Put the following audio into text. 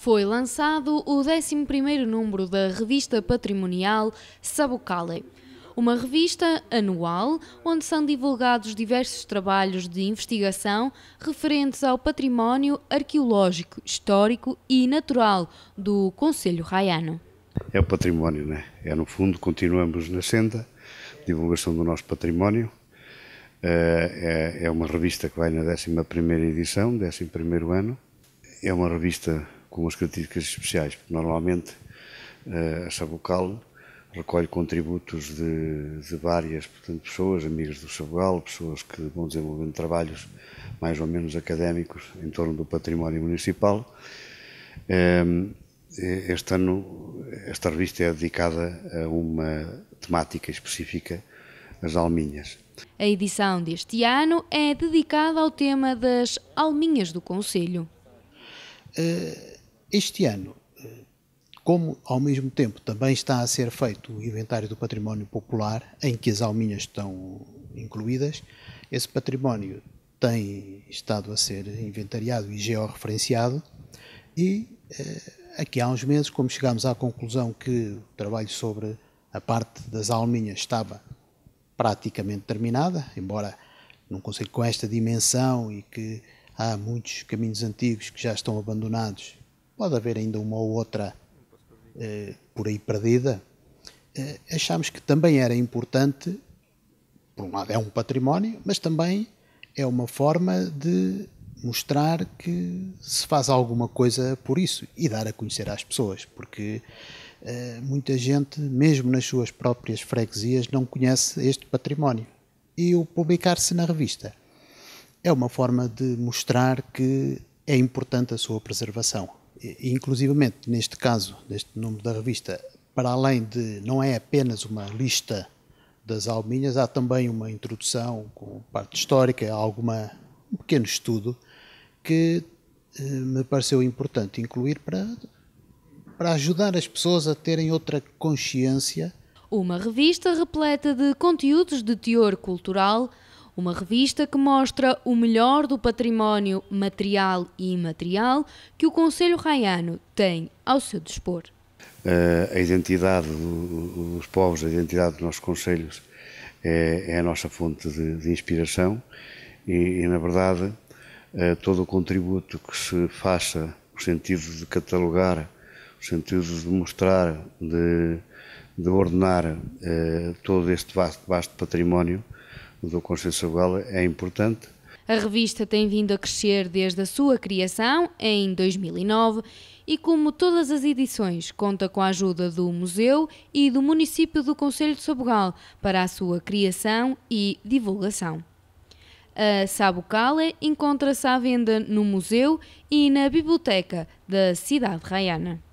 foi lançado o 11º número da revista patrimonial Sabucale, uma revista anual onde são divulgados diversos trabalhos de investigação referentes ao património arqueológico, histórico e natural do Conselho Raiano. É o património, né? É no fundo continuamos na senda, divulgação do nosso património. Eh, é, é uma revista que vai na 11ª edição, 11º ano. É uma revista com as críticas especiais, porque normalmente uh, a Sabucal recolhe contributos de, de várias portanto, pessoas, amigos do Sabugal, pessoas que vão desenvolvendo trabalhos mais ou menos académicos em torno do património municipal. Um, ehm, este ano, esta revista é dedicada a uma temática específica, as alminhas. A edição deste ano é dedicada ao tema das alminhas do Conselho. Eh, este ano, eh, como ao mesmo tempo também está a ser feito o inventário do património popular, em que as alminhas estão incluídas, esse património tem estado a ser inventariado e georreferenciado e eh, aqui há uns meses, como chegámos à conclusão que o trabalho sobre a parte das alminhas estava praticamente terminada, embora num conselho com esta dimensão e que Há muitos caminhos antigos que já estão abandonados. Pode haver ainda uma ou outra eh, por aí perdida. Eh, achamos que também era importante, por um lado é um património, mas também é uma forma de mostrar que se faz alguma coisa por isso e dar a conhecer às pessoas, porque eh, muita gente, mesmo nas suas próprias freguesias, não conhece este património. E o publicar-se na revista é uma forma de mostrar que é importante a sua preservação. E, inclusivamente, neste caso, neste número da revista, para além de não é apenas uma lista das alminhas, há também uma introdução com parte histórica, alguma um pequeno estudo que eh, me pareceu importante incluir para para ajudar as pessoas a terem outra consciência. Uma revista repleta de conteúdos de teor cultural uma revista que mostra o melhor do património material e imaterial que o Conselho Raiano tem ao seu dispor. A identidade dos povos, a identidade dos nossos conselhos é, é, a nossa fonte de, de inspiração e, e, na verdade, todo o contributo que se faça no sentido de catalogar, no sentido de mostrar, de, de ordenar eh, todo este vasto, vasto património, do Conceição Bela é importante. A revista tem vindo a crescer desde a sua criação, em 2009, e como todas as edições, conta com a ajuda do Museu e do município do Conselho de Sabugal para a sua criação e divulgação. A Sabucala encontra-se à venda no museu e na biblioteca da cidade raiana.